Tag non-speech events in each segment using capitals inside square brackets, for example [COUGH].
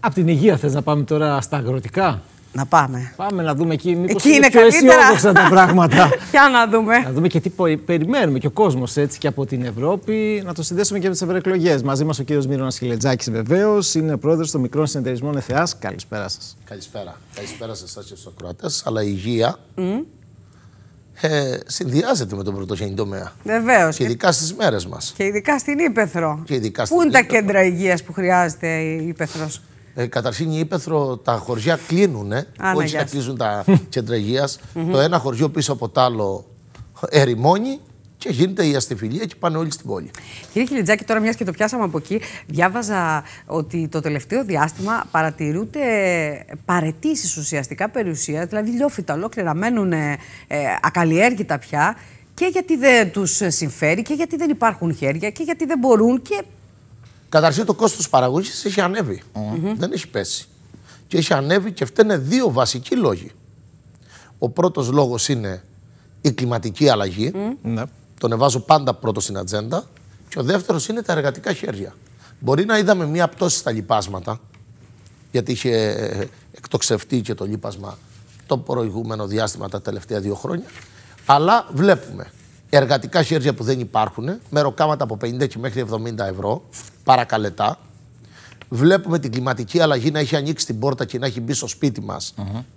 Από την υγεία θες να πάμε τώρα στα αγροτικά. Να πάμε. Πάμε να δούμε εκεί. Μήπως εκεί είναι, είναι καλύτερα. τα πράγματα. [LAUGHS] Για να δούμε. Να δούμε και τι περιμένουμε και ο κόσμος έτσι και από την Ευρώπη. Να το συνδέσουμε και με τις ευρωεκλογές. Μαζί μας ο κύριος Μύρονα Χιλετζάκης βεβαίως. Είναι πρόεδρος των μικρών συνεταιρισμών ΕΘΕΑ. Καλησπέρα σας. Καλησπέρα. Καλησπέρα σε εσάς και στους ακροατές. Αλλά η υγεία mm. ε, συνδυάζεται με τον πρωτογενή τομέα. Βεβαίως. Και ειδικά στις μέρες μας. Και ειδικά στην Ήπεθρο. Και ειδικά στην Πού είναι τα κέντρα υγείας που χρειάζεται η Ήπεθρος. Ε, καταρχήν η Ήπεθρο, τα χωριά κλείνουν, ναι, όχι να κλείσουν τα κέντρα υγείας. το ένα χωριό πίσω από το άλλο ερημώνει και γίνεται η αστιφιλία και πάνε όλοι στην πόλη. Κύριε Χιλιτζάκη, τώρα μιας και το πιάσαμε από εκεί, διάβαζα ότι το τελευταίο διάστημα παρατηρούνται παρετήσεις ουσιαστικά περιουσίας, δηλαδή λιόφυτα ολόκληρα μένουν ε, ακαλλιέργητα πια και γιατί δεν τους συμφέρει και γιατί δεν υπάρχουν χέρια και γιατί δεν μπορούν και Καταρχήν το κόστος παραγωγής έχει Δεν έχει πέσει. Και έχει ανέβει και φταίνε δύο βασικοί λόγοι. Ο πρώτος λόγος είναι η κλιματική αλλαγή. Mm. Τον εβάζω πάντα πρώτο στην ατζέντα. Και ο δεύτερος είναι τα εργατικά χέρια. Μπορεί να είδαμε μία πτώση στα λοιπάσματα, γιατί είχε ε, εκτοξευτεί και το λίπασμα το προηγούμενο διάστημα τα τελευταία δύο χρόνια. Αλλά βλέπουμε εργατικά χέρια που δεν υπάρχουν, με ροκάματα από 50 και μέχρι 70 ευρώ, παρακαλετά. Βλέπουμε την κλιματική αλλαγή να έχει ανοίξει την πόρτα και να έχει μπει στο σπίτι μας.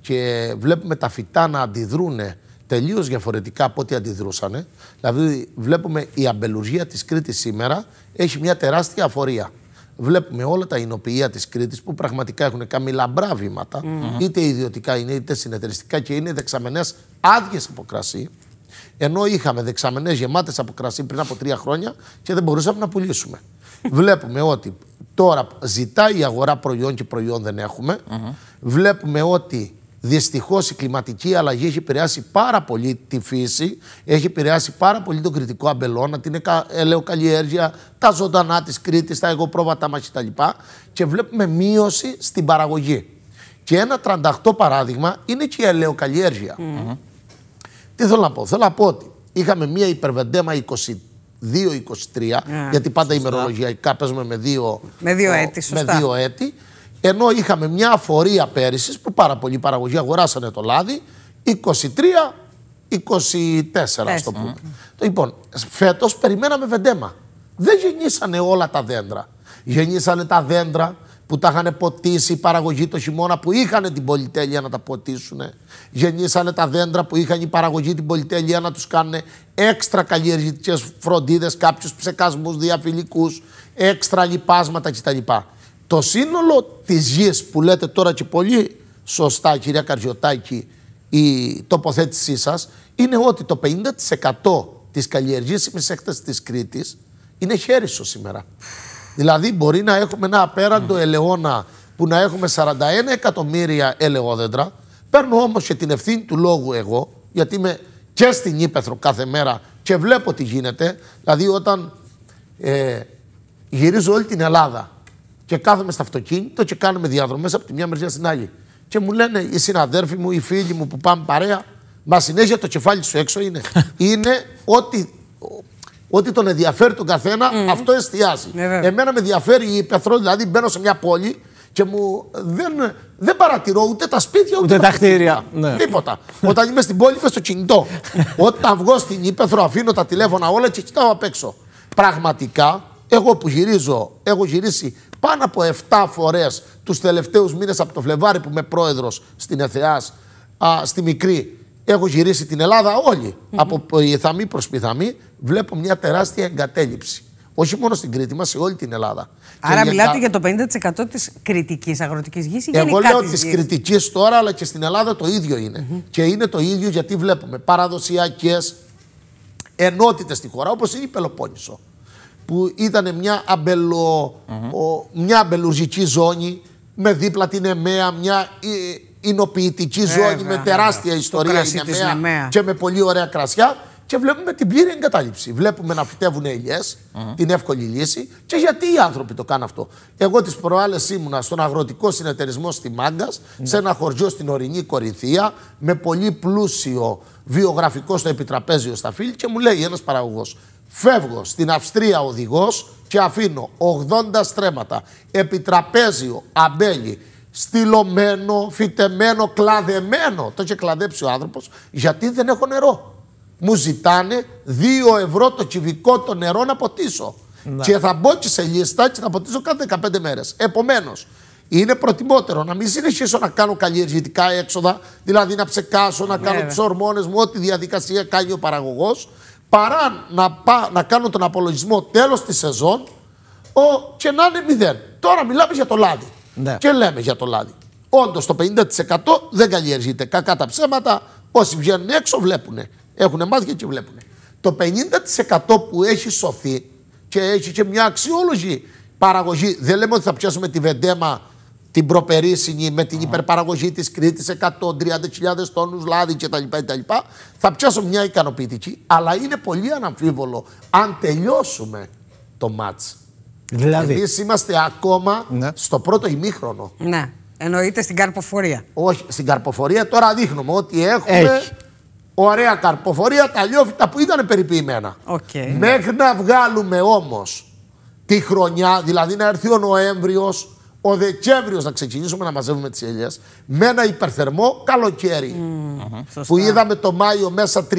και βλέπουμε τα φυτά να αντιδρούν τελείως διαφορετικά από ό,τι αντιδρούσαν. Δηλαδή, βλέπουμε η αμπελουργία της Κρήτης σήμερα έχει μια τεράστια αφορία. Βλέπουμε όλα τα εινοποιεία της Κρήτης που πραγματικά έχουν κάνει λαμπρά είτε ιδιωτικά είναι είτε συνεταιριστικά και είναι δεξαμενές άδειες από κρασί. Ενώ είχαμε δεξαμενές γεμάτες από κρασί πριν από τρία χρόνια και δεν μπορούσαμε να πουλήσουμε. Βλέπουμε ότι τώρα ζητάει η αγορά προϊόν και προϊόν δεν εχουμε Βλέπουμε ότι Δυστυχώς η κλιματική αλλαγή έχει επηρεάσει πάρα πολύ τη φύση, έχει επηρεάσει πάρα πολύ τον κριτικό αμπελώνα, την ελαιοκαλλιέργεια, τα ζωντανά της Κρήτης, τα εγωπρόβατα μας κτλ. Και βλέπουμε μείωση στην παραγωγή. Και ένα τρανταχτό παράδειγμα είναι και η ελαιοκαλλιεργεια τι θέλω να πω. Θέλω να πω ότι είχαμε μία υπερβεντέμα 22-23, yeah, γιατί πάντα σωστά. ημερολογιακά παίζουμε με δύο, με δύο έτη. Σωστά. Με δύο έτη ενώ είχαμε μια υπερβεντεμα 22 23 γιατι παντα ημερολογιακα παιζουμε με δυο με δυο ετη με δυο ετη ενω ειχαμε μια αφορια περυσι που πάρα πολλοί παραγωγοί αγοράσανε το λάδι, 23 24, ας το πούμε. Mm. Λοιπόν, φέτος περιμέναμε βεντέμα. Δεν γεννήσανε όλα τα δέντρα. Γεννήσανε τα δέντρα που τα είχαν ποτίσει η παραγωγή το χειμώνα, που είχαν την πολυτέλεια να τα ποτίσουν. Γεννήσανε τα δέντρα που είχαν η παραγωγή την πολυτέλεια να τους κάνουν έξτρα καλλιεργητικές φροντίδες κάποιους ψεκασμούς διαφυλικούς έξτρα λοιπάσματα κτλ. Το σύνολο της γης που λέτε τώρα και πολύ σωστά, κυρία Καρζιωτάκη η τοποθέτησή σας είναι ότι το 50% της καλλιεργήσιμης έκταση της Κρήτης είναι χέρισο σήμερα. Δηλαδή μπορεί να έχουμε ένα απέραντο ελαιόνα που να έχουμε 41 εκατομμύρια ελαιόδεντρα. Παίρνω όμως και την ευθύνη του λόγου εγώ, γιατί είμαι και στην Ήπεθρο κάθε μέρα και βλέπω τι γίνεται. Δηλαδή όταν ε, γυρίζω όλη την Ελλάδα και κάθομαι στο αυτοκίνητο και κάνουμε διαδρομές από τη μια μεριά στην άλλη. Και μου λένε οι συναδέρφοι μου, οι φίλοι μου που πάμε παρέα, μα συνέχεια το κεφάλι σου έξω είναι. [LAUGHS] είναι ότι ότι τον ενδιαφέρει τον καθένα, αυτό εστιάζει. Ναι, Εμένα με ενδιαφέρει η πεθρό, δηλαδή μπαίνω σε μια πόλη και μου δεν, δεν παρατηρώ ούτε τα σπίτια ούτε, ούτε τα κτίρια. Ναι. Τίποτα. Όταν είμαι στην πόλη είμαι στο κινητό. [LAUGHS] Όταν βγω στην υπεθρο, αφήνω τα τηλέφωνα όλα και κοιτάω απ' έξω. Πραγματικά, εγώ που γυρίζω, έχω γυρίσει πάνω από 7 φορές τους τελευταίους μήνες από το Φλεβάρι που είμαι πρόεδρος στην Εθεάς, στη Μικρή, έχω γυρίσει την Ελλάδα όλη, mm-hmm. από Ιεθαμή προ Πιθαμή βλέπω μια τεράστια εγκατέλειψη. Όχι μόνο στην Κρήτη, μα σε όλη την Ελλάδα. Άρα, και μιλάτε για, το 50% της κριτικής αγροτικής γης ή Εγώ λέω της κριτική τώρα, αλλά και στην Ελλάδα το ίδιο είναι. Και είναι το ίδιο γιατί βλέπουμε παραδοσιακές ενότητες στη χώρα, όπως είναι η Πελοπόννησο. Που ήταν μια, αμπελο, mm μια αμπελουργική ζώνη με δίπλα την ΕΜΕΑ, μια ε, εινοποιητική ζώνη με τεράστια ιστορία στην ΕΜΕΑ και με πολύ ωραία κρασιά και βλέπουμε την πλήρη εγκατάλειψη. Βλέπουμε να φυτεύουν την εύκολη λύση και γιατί οι άνθρωποι το κάνουν αυτό. Εγώ τις προάλλες ήμουνα στον αγροτικό συνεταιρισμό στη Μάγκας, ναι. σε ένα χωριό στην ορεινή Κορινθία, με πολύ πλούσιο βιογραφικό στο επιτραπέζιο στα φίλη και μου λέει ένας παραγωγός. Φεύγω στην Αυστρία οδηγός και αφήνω 80 στρέμματα. Επιτραπέζιο, αμπέλι, στυλωμένο, φυτεμένο, κλαδεμένο. Το είχε κλαδέψει ο άνθρωπος γιατί δεν έχω νερό μου ζητάνε 2 ευρώ το κυβικό το νερό να ποτίσω. Να. Και θα μπω και σε λίστα και θα ποτίσω κάθε 15 μέρες. Επομένως, είναι προτιμότερο να μην συνεχίσω να κάνω καλλιεργητικά έξοδα, δηλαδή να ψεκάσω, να κάνω τις ορμόνες μου, ό,τι διαδικασία κάνει ο παραγωγός, παρά να, να κάνω τον απολογισμό τέλος της σεζόν ο, και να είναι μηδέν. Τώρα μιλάμε για το λάδι. Ναι. Και λέμε για το λάδι. Όντως το 50% δεν καλλιεργείται. Κακά τα ψέματα. Όσοι βγαίνουν έξω βλέπουν. Έχουν μάθει και βλέπουν. Το 50% που έχει σωθεί και έχει και μια αξιόλογη παραγωγή. Δεν λέμε ότι θα πιάσουμε τη βεντέμα την προπερίσινη με την υπερπαραγωγή της Κρήτης, 130.000 τόνους λάδι κτλ, Θα πιάσουμε μια ικανοποιητική, αλλά είναι πολύ αναμφίβολο αν τελειώσουμε το μάτς. Δηλαδή. είμαστε ακόμα ναι. στο πρώτο ημίχρονο. Ναι. Εννοείται στην καρποφορία. Όχι, στην καρποφορία τώρα δείχνουμε ότι έχουμε. Ωραία καρποφορία, τα λιόφυτα που ήταν περιποιημένα. Μέχρι να βγάλουμε όμως τη χρονιά, δηλαδή να έρθει ο Νοέμβριος, ο Δεκέμβριος να ξεκινήσουμε να μαζεύουμε τις ελιές με ένα υπερθερμό καλοκαίρι. που είδαμε το Μάιο μέσα 34-37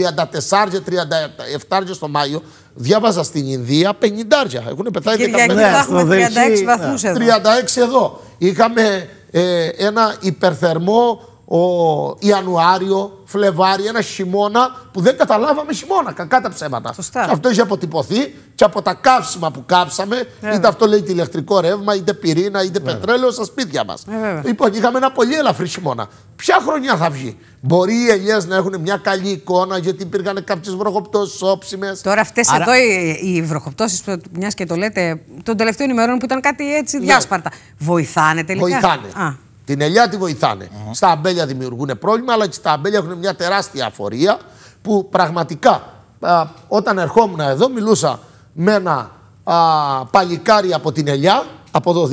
στο Μάιο. Διάβαζα στην Ινδία 50 Έχουν πεθάνει 10 μέρες. έχουμε 36 ναι, βαθμούς ναι. εδώ. 36 εδώ. Είχαμε ε, ένα υπερθερμό ο Ιανουάριο, Φλεβάρι, ένα χειμώνα που δεν καταλάβαμε χειμώνα. Κακά τα ψέματα. Σωστά. Και αυτό έχει αποτυπωθεί και από τα καύσιμα που κάψαμε, Βέβαια. είτε αυτό λέει ηλεκτρικό ρεύμα, είτε πυρήνα, είτε Βέβαια. πετρέλαιο στα σπίτια μας. Ναι, λοιπόν, είχαμε ένα πολύ ελαφρύ χειμώνα. Ποια χρονιά θα βγει. Μπορεί οι ελιές να έχουν μια καλή εικόνα γιατί υπήρχαν κάποιες βροχοπτώσεις όψιμες. Τώρα, αυτές Άρα... εδώ οι, οι βροχοπτώσεις, μιας και το λέτε, των τελευταίων ημερών που ήταν κάτι έτσι ναι. διάσπαρτα, βοηθάνε τελικά. Βοηθάνε. Α. Την ελιά τη βοηθανε Στα αμπέλια δημιουργούν πρόβλημα, αλλά και στα αμπέλια έχουν μια τεράστια αφορία που πραγματικά α, όταν ερχόμουν εδώ μιλούσα με ένα α, παλικάρι από την ελιά, από εδώ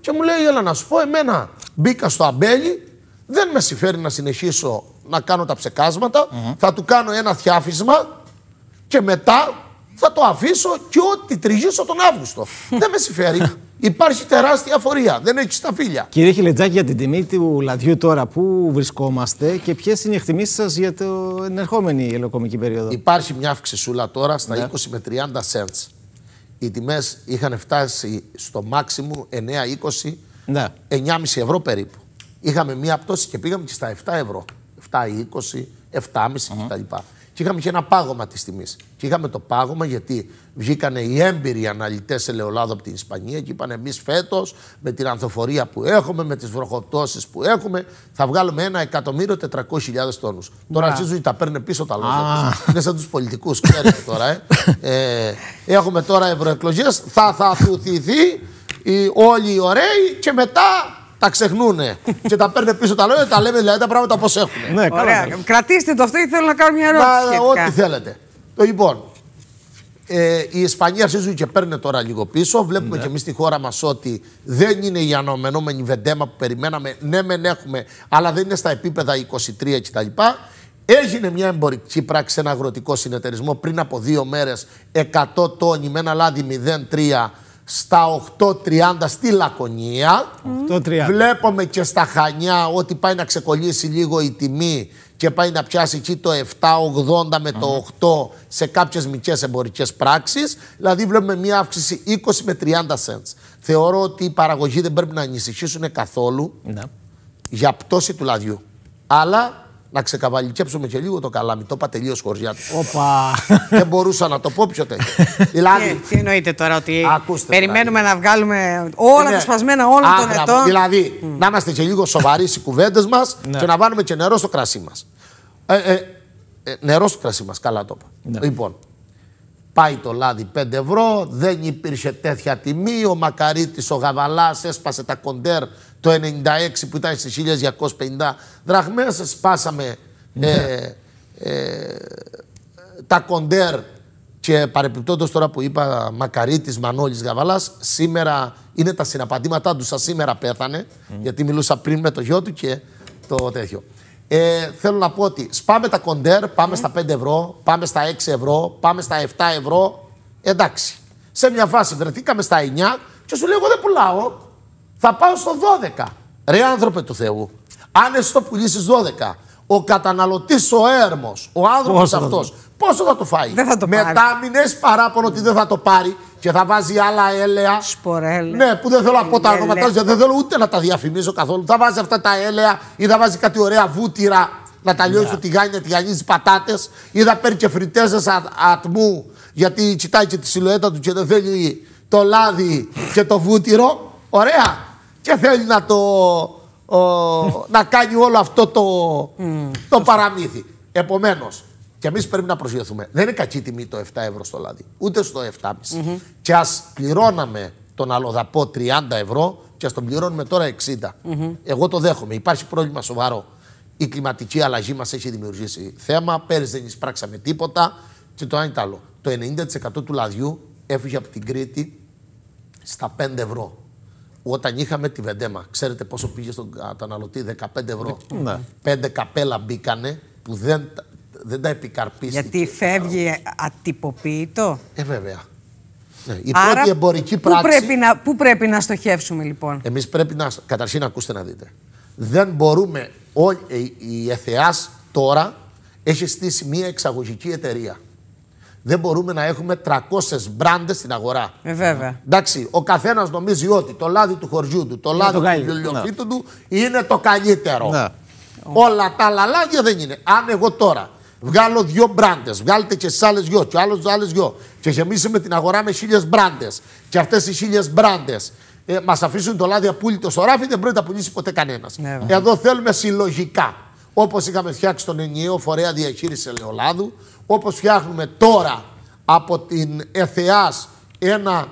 και μου λέει: Έλα να σου πω, εμένα μπήκα στο αμπέλι, δεν με συμφέρει να συνεχίσω να κάνω τα ψεκασματα θα του κάνω ένα θιάφισμα και μετά θα το αφήσω και ό,τι τριγύσω τον Αύγουστο. [LAUGHS] Δεν με συμφέρει. Υπάρχει τεράστια αφορία. Δεν έχει τα φίλια. Κύριε Χιλετζάκη, για την τιμή του λαδιού τώρα, πού βρισκόμαστε και ποιες είναι οι εκτιμήσεις σας για την ερχόμενη ελαιοκομική περίοδο. Υπάρχει μια αυξησούλα τώρα στα ναι. 20 με 30 cents. Οι τιμές είχαν φτάσει στο μάξιμου 9-20, ναι. 9,5 ευρώ περίπου. Είχαμε μια πτώση και πήγαμε και στα 7 ευρώ. 7-20, 7,5 mm -hmm. κτλ είχαμε και ένα πάγωμα της τιμής. Και είχαμε το πάγωμα γιατί βγήκαν οι έμπειροι αναλυτές ελαιολάδου από την Ισπανία και είπαν: Εμείς φέτος με την ανθοφορία που έχουμε, με τις βροχοπτώσεις που έχουμε, θα βγάλουμε ένα εκατομμύριο χιλιάδες τόνους. Τώρα αρχίζουν τα παίρνουν πίσω τα λόγια τους. Είναι σαν τους πολιτικούς, τώρα. Ε. ε. έχουμε τώρα ευρωεκλογές, θα, θα η, όλοι οι ωραίοι και μετά τα ξεχνούν και τα παίρνουν πίσω τα λόγια, τα λέμε δηλαδή τα πράγματα πώ έχουν. Ναι, Ωραία. Κρατήστε το αυτό η θέλω να κάνω μια ερώτηση. Ό,τι θέλετε. Το λοιπόν, ε, ισπανια Ισπανοί αρχίζουν και παιρνει τώρα λίγο πίσω. Βλέπουμε ναι. και εμείς στη χώρα μας ότι δεν είναι η αναμενόμενη βεντέμα που περιμέναμε. Ναι, μεν έχουμε, αλλά δεν είναι στα επίπεδα 23 κτλ. Έγινε μια εμπορική πράξη ένα αγροτικό συνεταιρισμό πριν από δύο μέρες 100 τόνοι με ένα λάδι 03 στα 8.30 στη Λακωνία. 8.30. Βλέπουμε και στα Χανιά ότι πάει να ξεκολλήσει λίγο η τιμή και πάει να πιάσει εκεί το 7,80 με το 8 σε κάποιες μικρές εμπορικές πράξεις. Δηλαδή βλέπουμε μια αύξηση 20 με 30 cents. Θεωρώ ότι οι παραγωγοί δεν πρέπει να ανησυχήσουν καθόλου ναι. για πτώση του λαδιού. Αλλά να ξεκαβαλικέψουμε και λίγο το καλάμι. Το είπα τελείως χωριά του. Όπα. Δεν μπορούσα να το πω πιο τέτοιο. [LAUGHS] δηλαδή. Τι εννοείται τώρα ότι. Ακούστε, περιμένουμε να βγάλουμε όλα τα σπασμένα όλων των ετών. Δηλαδή, να είμαστε και λίγο σοβαροί στις κουβέντες μας ναι. και να βάλουμε και νερό στο κρασί μας. Ε, ε, ε, νερό στο κρασί μας, καλά το είπα. Ναι. Λοιπόν, Πάει το λάδι 5 ευρώ, δεν υπήρχε τέτοια τιμή. Ο Μακαρίτης, ο Γαβαλάς, έσπασε τα κοντέρ το 96 που ήταν στις 1250 δραχμές. Σπάσαμε ναι. ε, ε, τα κοντέρ και παρεπιπτόντως τώρα που είπα Μακαρίτης, Μανώλης Γαβαλάς, σήμερα είναι τα συναπαντήματά του, Σα σήμερα πέθανε, γιατί μιλούσα πριν με το γιο του και το τέτοιο. Ε, θέλω να πω ότι σπάμε τα κοντέρ, πάμε στα 5 ευρώ, πάμε στα 6 ευρώ, πάμε στα 7 ευρώ. Εντάξει. Σε μια φάση βρεθήκαμε στα 9 και σου λέω: Εγώ δεν πουλάω. Θα πάω στο 12. Ρε άνθρωπε του Θεού, αν εσύ το πουλήσεις 12, ο καταναλωτής, ο έρμος, ο άνθρωπος αυτό, πόσο θα το φάει. Δεν θα το Μετά μην έχει παράπονο ότι δεν θα το πάρει και θα βάζει άλλα έλαια. Σπορέλ. Ναι, που δεν θέλω να πω τα ονόματα, δεν θέλω ούτε να τα διαφημίζω καθόλου. Θα βάζει αυτά τα έλαια ή θα βάζει κάτι ωραία βούτυρα να τα λιώσει yeah. Ναι. το τηγάνι, να τηγανίζει πατάτες ή θα παίρνει και φριτέζες ατμού γιατί κοιτάει και τη σιλουέτα του και δεν θέλει το λάδι και το βούτυρο. Ωραία. Και θέλει να το. κάνει όλο αυτό το, παραμύθι. Επομένως. Και εμείς πρέπει να προσγειωθούμε. Δεν είναι κακή τιμή το 7 ευρώ στο λάδι, ούτε στο 7,5. Mm-hmm. Και ας πληρώναμε τον αλλοδαπό 30 ευρώ και ας τον πληρώνουμε τώρα 60. Εγώ το δέχομαι. Υπάρχει πρόβλημα σοβαρό. Η κλιματική αλλαγή μας έχει δημιουργήσει θέμα. Πέρυσι δεν εισπράξαμε τίποτα. Και το ένα άλλο. Το 90% του λαδιού έφυγε από την Κρήτη στα 5 ευρώ. Όταν είχαμε τη Βεντέμα, ξέρετε πόσο πήγε στον καταναλωτή, 15 ευρώ. Ναι. Πέντε καπέλα μπήκανε που δεν δεν τα επικαρπίστηκε. Γιατί φεύγει ατυποποιητό. Ε, βέβαια. Ναι, η Άρα, πρώτη εμπορική πού πράξη. Πρέπει να, πού πρέπει να στοχεύσουμε λοιπόν. Εμείς πρέπει να. Καταρχήν, ακούστε να δείτε. Δεν μπορούμε. Ε, η ΕΘΕΑ τώρα έχει στήσει μια εξαγωγική εταιρεία. Δεν μπορούμε να έχουμε 300 μπράντες στην αγορά. Ε, βέβαια. Εντάξει, ο καθένας νομίζει ότι το λάδι του χωριού του, το λάδι του βιβλιοφύτου ναι. του είναι το καλύτερο. Ναι. Όλα τα άλλα λάδια δεν είναι. Αν εγώ τώρα βγάλω δύο μπράντες. Βγάλετε και εσεί άλλες δυο, και άλλο άλλες δυο. Και γεμίσουμε την αγορά με χίλιες μπράντες. Και αυτές οι χίλιες μπράντες ε, μας αφήσουν το λάδι απούλητο στο ράφι, δεν πρέπει να τα πουλήσει ποτέ κανένας. Ναι, Εδώ θέλουμε συλλογικά. Όπως είχαμε φτιάξει τον ενιαίο φορέα διαχείρισης ελαιολάδου, όπως φτιάχνουμε τώρα από την ΕΘΕΑΣ ένα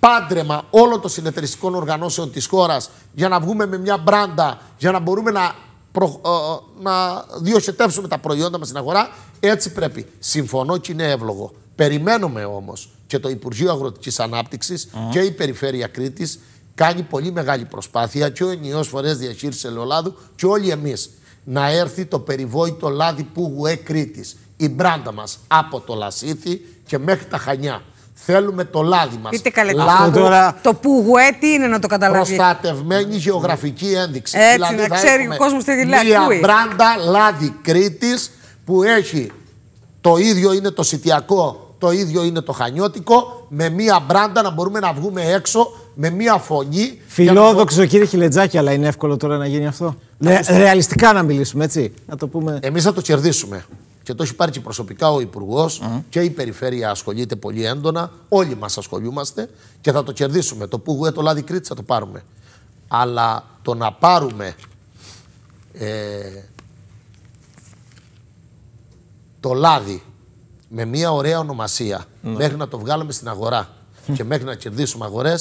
πάντρεμα όλων των συνεταιριστικών οργανώσεων της χώρας για να βγούμε με μια μπράντα, για να μπορούμε να ε, ε, να διοχετεύσουμε τα προϊόντα μας στην αγορά. Έτσι πρέπει. Συμφωνώ και είναι εύλογο. Περιμένουμε όμως και το Υπουργείο Αγροτικής Ανάπτυξης και η Περιφέρεια Κρήτης κάνει πολύ μεγάλη προσπάθεια και ο ενιαίος Φορές διαχείρισης ελαιολάδου και όλοι εμείς να έρθει το περιβόητο λάδι Πουγουέ Κρήτης, η μπράντα μας από το Λασίθι και μέχρι τα Χανιά. Θέλουμε το λάδι μας. Πείτε Το πουγουέ τι είναι να το καταλάβει. Προστατευμένη γεωγραφική ένδειξη. Έτσι, δηλαδή, να ξέρει ο κόσμος τι δηλαδή. Μια μπράντα λάδι Κρήτης που έχει το ίδιο είναι το σιτιακό, το ίδιο είναι το χανιώτικο. Με μία μπράντα να μπορούμε να βγούμε έξω με μία φωνή. Φιλόδοξο να... κύριε Χιλετζάκη, αλλά είναι εύκολο τώρα να γίνει αυτό. Ναι, Ρε, ρεαλιστικά να μιλήσουμε, έτσι. Να το πούμε. Εμείς θα το κερδίσουμε και το έχει πάρει και προσωπικά ο Υπουργός και η Περιφέρεια ασχολείται πολύ έντονα. Όλοι μας ασχολούμαστε και θα το κερδίσουμε. Το που γουέ το Λάδι Κρήτης θα το πάρουμε. Αλλά το να πάρουμε ε, το λάδι με μια ωραία ονομασία ναι. μέχρι να το βγάλουμε στην αγορά και μέχρι να κερδίσουμε αγορές,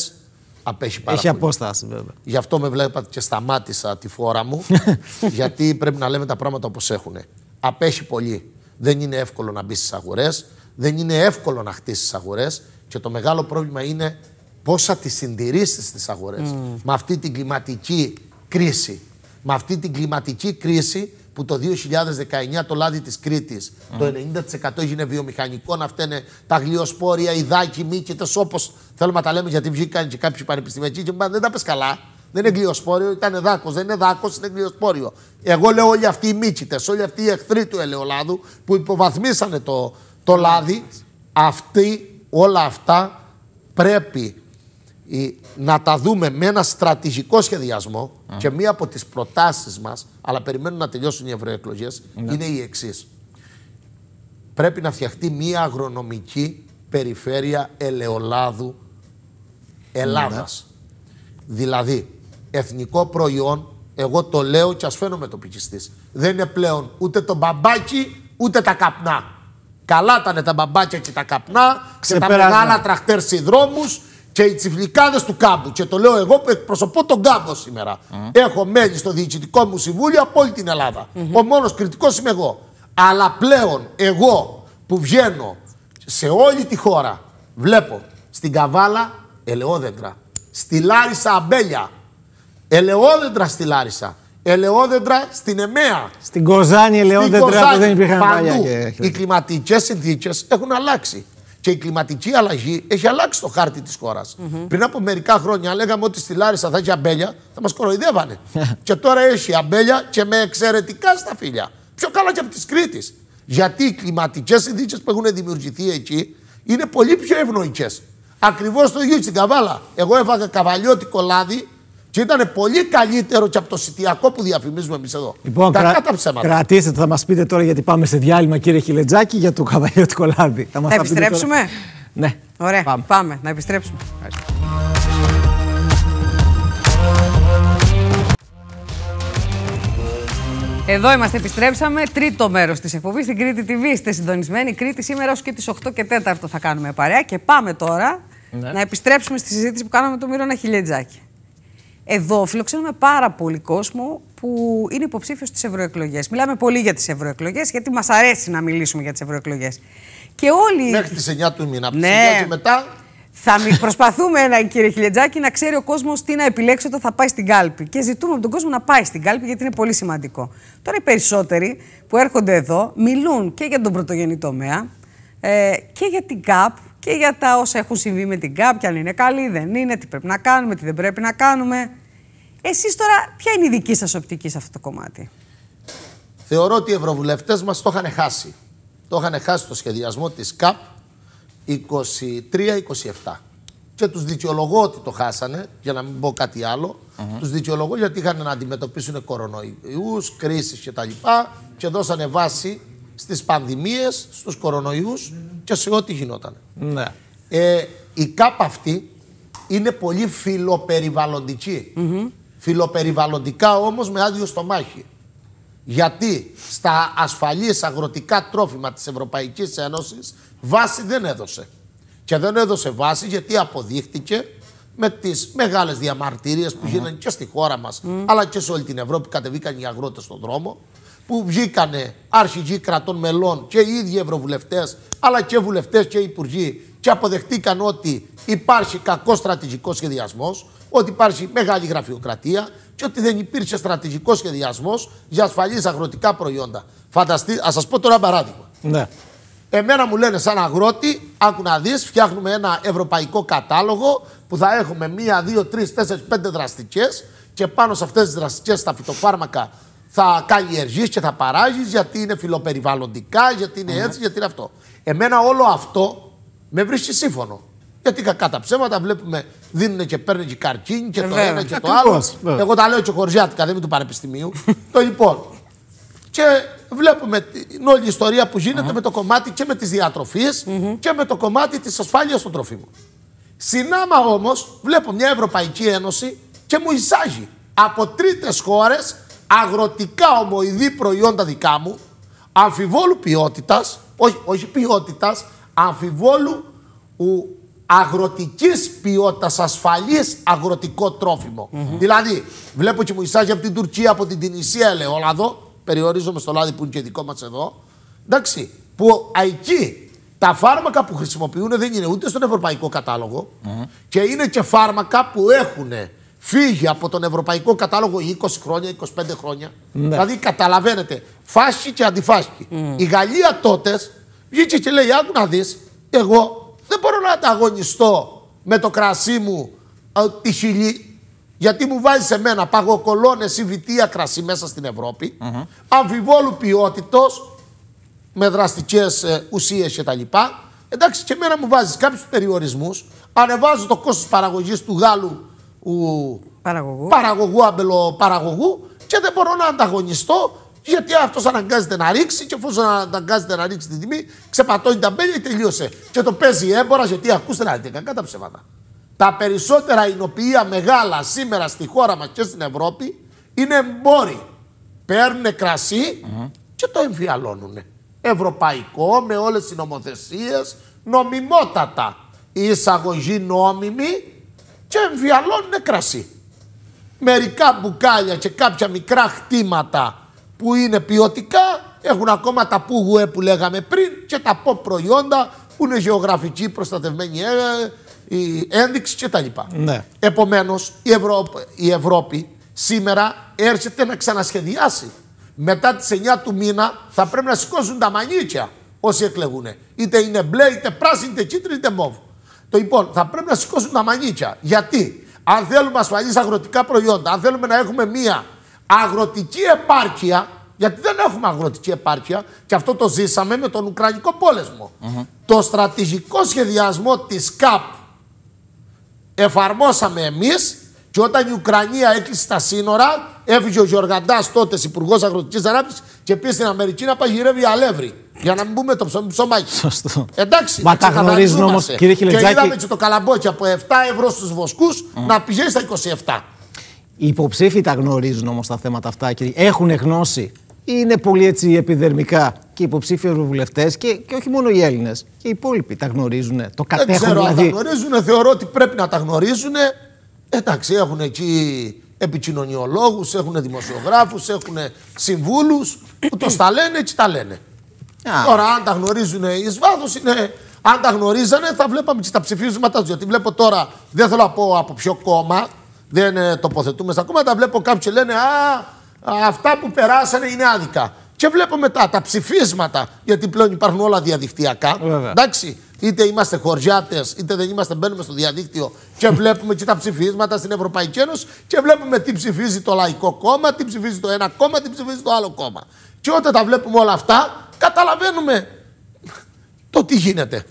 απέχει πάρα Έχει πολύ. απόσταση, βέβαια. Γι' αυτό με βλέπατε και σταμάτησα τη φόρα μου, [LAUGHS] γιατί πρέπει να λέμε τα πράγματα όπως έχουν. Απέχει πολύ. Δεν είναι εύκολο να μπεις στις αγορές, δεν είναι εύκολο να χτίσεις αγορές και το μεγάλο πρόβλημα είναι πώ θα τις συντηρήσεις τι αγορές mm. με αυτή την κλιματική κρίση. Με αυτή την κλιματική κρίση που το 2019 το λάδι της Κρήτης, mm. το 90% έγινε βιομηχανικό, να φταίνε τα γλιοσπόρια, οι δάκοι, μήκητε όπως θέλουμε να τα λέμε γιατί βγήκαν και κάποιοι πανεπιστημιακοί και μου δεν τα πες καλά. Δεν είναι γλιοσπόριο, ήταν δάκος. Δεν είναι δάκος, είναι γλιοσπόριο. Εγώ λέω όλοι αυτοί οι μίτσιτε, όλοι αυτοί οι εχθροί του ελαιολάδου που υποβαθμίσανε το, το λάδι, αυτοί όλα αυτά πρέπει να τα δούμε με ένα στρατηγικό σχεδιασμό και μία από τις προτάσεις μας, αλλά περιμένουν να τελειώσουν οι ευρωεκλογές, ναι. είναι η εξής. Πρέπει να φτιαχτεί μία αγρονομική περιφέρεια ελαιολάδου ναι. Ελλάδας. Δηλαδή, εθνικό προϊόν, εγώ το λέω και ας φαίνομαι τοπικιστής. Δεν είναι πλέον ούτε το μπαμπάκι, ούτε τα καπνά. Καλά ήταν τα μπαμπάκια και τα καπνά, και τα μεγάλα τραχτέρ συνδρόμους και οι τσιφλικάδες του κάμπου. Και το λέω εγώ που εκπροσωπώ τον κάμπο σήμερα. Έχω μέλη στο διοικητικό μου συμβούλιο από όλη την ελλαδα Ο μόνος κριτικός είμαι εγώ. Αλλά πλέον εγώ που βγαίνω σε όλη τη χώρα, βλέπω στην Καβάλα ελαιόδεντρα, στη Λάρισα αμπέλια, Ελαιόδεντρα στη Λάρισα. Ελαιόδεντρα στην Εμαία Στην Κοζάνη, ελαιόδεντρα που δεν υπήρχαν παλιά. Οι κλιματικές συνθήκες έχουν αλλάξει. Και η κλιματική αλλαγή έχει αλλάξει το χάρτη της χωρα Πριν από μερικά χρόνια λέγαμε ότι στη Λάρισα θα έχει αμπέλια, θα μας κοροϊδεύανε. [LAUGHS] και τώρα έχει αμπέλια και με εξαιρετικά σταφύλια. Πιο καλά και από τη Κρήτη. Γιατί οι κλιματικές συνθήκες που έχουν δημιουργηθεί εκεί είναι πολύ πιο ευνοϊκές. Ακριβώς το ίδιο στην Καβάλα. Εγώ έφαγα καβαλιώτικο λάδι και ήταν πολύ καλύτερο και από το σιτιακό που διαφημίζουμε εμείς εδώ. Λοιπόν, τα Κρατήστε θα μας πείτε τώρα γιατί πάμε σε διάλειμμα, κύριε Χιλετζάκη, για το καβαλιό του κολάδι. Θα, θα επιστρέψουμε. Ναι. Ωραία. Πάμε. πάμε. να επιστρέψουμε. Εδώ είμαστε, επιστρέψαμε. Τρίτο μέρος της εκπομπής στην Κρήτη TV. Είστε συντονισμένοι. Κρήτη σήμερα ω και τις 8 και 4 θα κάνουμε παρέα. Και πάμε τώρα ναι. να επιστρέψουμε στη συζήτηση που κάναμε με τον Μύρονα Χιλιετζάκη. Εδώ φιλοξενούμε πάρα πολύ κόσμο που είναι υποψήφιος στις ευρωεκλογές. Μιλάμε πολύ για τις ευρωεκλογές, γιατί μας αρέσει να μιλήσουμε για τις ευρωεκλογές. Και όλοι. Μέχρι τις 9 του μήνα. Από ναι. και μετά. Θα [LAUGHS] προσπαθούμε, ένα κύριε Χιλιατζάκη, να ξέρει ο κόσμος τι να επιλέξει όταν θα πάει στην κάλπη. Και ζητούμε από τον κόσμο να πάει στην κάλπη, γιατί είναι πολύ σημαντικό. Τώρα οι περισσότεροι που έρχονται εδώ μιλούν και για τον πρωτογενή τομέα ε, και για την ΚΑΠ και για τα όσα έχουν συμβεί με την ΚΑΠ, αν είναι καλή, δεν είναι, τι πρέπει να κάνουμε, τι δεν πρέπει να κάνουμε. Εσείς τώρα, ποια είναι η δική σας οπτική σε αυτό το κομμάτι. Θεωρώ ότι οι Ευρωβουλευτές μας το είχαν χάσει. Το είχαν χάσει το σχεδιασμό της ΚΑΠ 23-27. Και τους δικαιολογώ ότι το χάσανε, για να μην πω κάτι άλλο. Mm Τους δικαιολογώ γιατί είχαν να αντιμετωπίσουν κορονοϊούς, κρίσεις κτλ. Και, και δώσανε βάση στις πανδημίες, στους κορονοϊούς και σε ό,τι γινόταν. Ναι. Ε, η ΚΑΠ αυτή είναι πολύ φιλοπεριβαλλοντική. Φιλοπεριβαλλοντικά όμως με άδειο στομάχι. Γιατί στα ασφαλείς αγροτικά τρόφιμα της Ευρωπαϊκής Ένωσης βάση δεν έδωσε. Και δεν έδωσε βάση γιατί αποδείχτηκε με τις μεγάλες διαμαρτυρίες που mm-hmm. γίνανε και στη χώρα μας αλλά και σε όλη την Ευρώπη κατεβήκαν οι αγρότες στον δρόμο που βγήκανε αρχηγοί κρατών μελών και οι ίδιοι ευρωβουλευτές, αλλά και βουλευτές και υπουργοί, και αποδεχτήκαν ότι υπάρχει κακός στρατηγικός σχεδιασμός, ότι υπάρχει μεγάλη γραφειοκρατία και ότι δεν υπήρξε στρατηγικός σχεδιασμός για ασφαλείς αγροτικά προϊόντα. Φανταστεί, ας σας πω τώρα ένα παράδειγμα. Ναι. Εμένα μου λένε σαν αγρότη, άκου να δεις, φτιάχνουμε ένα ευρωπαϊκό κατάλογο που θα έχουμε μία, δύο, τρεις, τέσσερις, πέντε δραστικές και πάνω σε αυτές τις δραστικές τα φυτοφάρμακα θα καλλιεργείς και θα παράγεις, γιατί είναι φιλοπεριβαλλοντικά, γιατί είναι ναι. έτσι, γιατί είναι αυτό. Εμένα όλο αυτό με βρίσκει σύμφωνο. Γιατί κατά ψέματα βλέπουμε, δίνουν και παίρνουν και καρκίνι και ε, το ένα και το άλλο. Εγώ τα λέω και χωριάτικα, δεν είμαι του Πανεπιστημίου. [LAUGHS] το λοιπόν. Και βλέπουμε την όλη η ιστορία που γίνεται με το κομμάτι και με τις διατροφέ και με το κομμάτι της ασφάλειας των τροφίμων. Συνάμα όμως βλέπω μια Ευρωπαϊκή Ένωση και μου εισάγει από τρίτες χώρες αγροτικά ομοειδή προϊόντα δικά μου, αμφιβόλου ποιότητας, όχι, όχι ποιότητας, αμφιβόλου ου, αγροτικής ποιότητας, ασφαλής αγροτικό τρόφιμο. Δηλαδή, βλέπω και μου εισάγει από την Τουρκία, από την Τινησία, ελαιόλαδο, περιορίζομαι στο λάδι που είναι και δικό μας εδώ, εντάξει, που εκεί τα φάρμακα που χρησιμοποιούν δεν είναι ούτε στον ευρωπαϊκό κατάλογο και είναι και φάρμακα που έχουν φύγει από τον ευρωπαϊκό κατάλογο 20 χρόνια, 25 χρόνια. Ναι. Δηλαδή, καταλαβαίνετε, φάση και αντιφάσκη. Mm. Η Γαλλία τότες βγήκε και λέει: Άκου να δεις, εγώ δεν μπορώ να ανταγωνιστώ με το κρασί μου τη χιλή. Γιατί μου βάζεις σε μένα παγοκολόνες ή βιτία κρασί μέσα στην Ευρώπη, mm-hmm. αμφιβόλου ποιότητος, με δραστικές ε, ουσίες κτλ. Εντάξει, και εμένα μου βάζεις κάποιους περιορισμούς. Ανεβάζω το κόστος παραγωγής του Γάλλου ου... παραγωγού. παραγωγού, αμπελοπαραγωγού και δεν μπορώ να ανταγωνιστώ γιατί αυτός αναγκάζεται να ρίξει και εφόσον αναγκάζεται να ρίξει την τιμή, ξεπατώνει τα μπέλια και τελείωσε. Και το παίζει έμπορα γιατί ακούστε να δείτε κακά τα ψέματα. Τα περισσότερα εινοποιεία μεγάλα σήμερα στη χώρα μας και στην Ευρώπη είναι εμπόροι. Παίρνουν κρασί mm -hmm. και το εμφιαλώνουν. Ευρωπαϊκό, με όλες τις νομοθεσίες, νομιμότατα. Η εισαγωγή νόμιμη και βιαλώνουν κρασί. Μερικά μπουκάλια και κάποια μικρά χτήματα που είναι ποιοτικά έχουν ακόμα τα πουγουέ που λέγαμε πριν και τα πω προϊόντα που είναι γεωγραφική προστατευμένη ε, η ένδειξη κτλ. Ναι. Επομένως η, Ευρώπη, η Ευρώπη σήμερα έρχεται να ξανασχεδιάσει. Μετά τις 9 του μήνα θα πρέπει να σηκώσουν τα μανίκια όσοι εκλεγούν. Είτε είναι μπλε, είτε πράσινη, είτε κίτρινη, είτε μόβ. Το λοιπόν, θα πρέπει να σηκώσουν τα μανίκια. Γιατί, αν θέλουμε ασφαλεί αγροτικά προϊόντα, αν θέλουμε να έχουμε μία αγροτική επάρκεια, γιατί δεν έχουμε αγροτική επάρκεια, και αυτό το ζήσαμε με τον Ουκρανικό Το στρατηγικό σχεδιασμό της ΚΑΠ εφαρμόσαμε εμείς και όταν η Ουκρανία έκλεισε τα σύνορα, έφυγε ο Γιωργαντά τότε υπουργός αγροτικής ανάπτυξης και πήγε στην Αμερική να παγιδεύει αλεύρι. Για να μην πούμε το ψωμί ψωμάκι. Σωστό. Εντάξει. Μα τα γνωρίζουν όμω, Και είδαμε και το καλαμπόκι από 7 ευρώ στους βοσκούς να πηγαίνει στα 27. Οι υποψήφοι τα γνωρίζουν όμως τα θέματα αυτά και έχουν γνώση. Είναι πολύ έτσι επιδερμικά και οι υποψήφοι ευρωβουλευτές και, όχι μόνο οι Έλληνες. Και οι υπόλοιποι τα γνωρίζουν. Το κατέχουν Δεν ξέρω δηλαδή. αν τα δηλαδή. γνωρίζουν. Θεωρώ ότι πρέπει να τα γνωρίζουν. Εντάξει, έχουν εκεί επικοινωνιολόγους, έχουν δημοσιογράφου, έχουν συμβούλου, Του τα λένε έτσι τα λένε. Τώρα, αν τα γνωρίζουν εις βάθος, είναι. Αν τα γνωρίζανε, θα βλέπαμε και τα ψηφίσματά τους. Γιατί βλέπω τώρα, δεν θέλω να πω από ποιο κόμμα, δεν ε, τοποθετούμε στα κόμματα. Βλέπω κάποιοι λένε Α, αυτά που περάσανε είναι άδικα. Και βλέπω μετά τα ψηφίσματα, γιατί πλέον υπάρχουν όλα διαδικτυακά. Εντάξει, είτε είμαστε χωριάτες, είτε δεν είμαστε, μπαίνουμε στο διαδίκτυο και [LAUGHS] βλέπουμε και τα ψηφίσματα στην Ευρωπαϊκή Ένωση και βλέπουμε τι ψηφίζει το Λαϊκό Κόμμα, τι ψηφίζει το ένα κόμμα, τι ψηφίζει το άλλο κόμμα. Και όταν τα βλέπουμε όλα αυτά, καταλαβαίνουμε το τι γίνεται.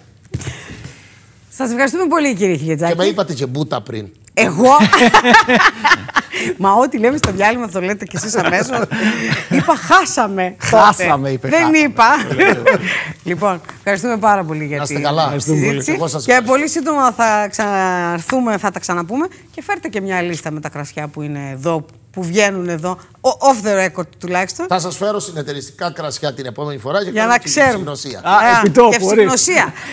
Σας ευχαριστούμε πολύ κύριε Χιλιατζάκη. Και με είπατε και μπούτα πριν. Εγώ. Μα ό,τι λέμε στο διάλειμμα το λέτε κι εσείς αμέσως. είπα χάσαμε. Χάσαμε, είπε. Δεν είπα. λοιπόν, ευχαριστούμε πάρα πολύ για την καλά. συζήτηση. και πολύ σύντομα θα ξαναρθούμε, θα τα ξαναπούμε. Και φέρτε και μια λίστα με τα κρασιά που είναι εδώ, που βγαίνουν εδώ. Off the record τουλάχιστον. Θα σας φέρω συνεταιριστικά κρασιά την επόμενη φορά για, για να ξέρουμε. Ευσυγνωσία. Α, ε,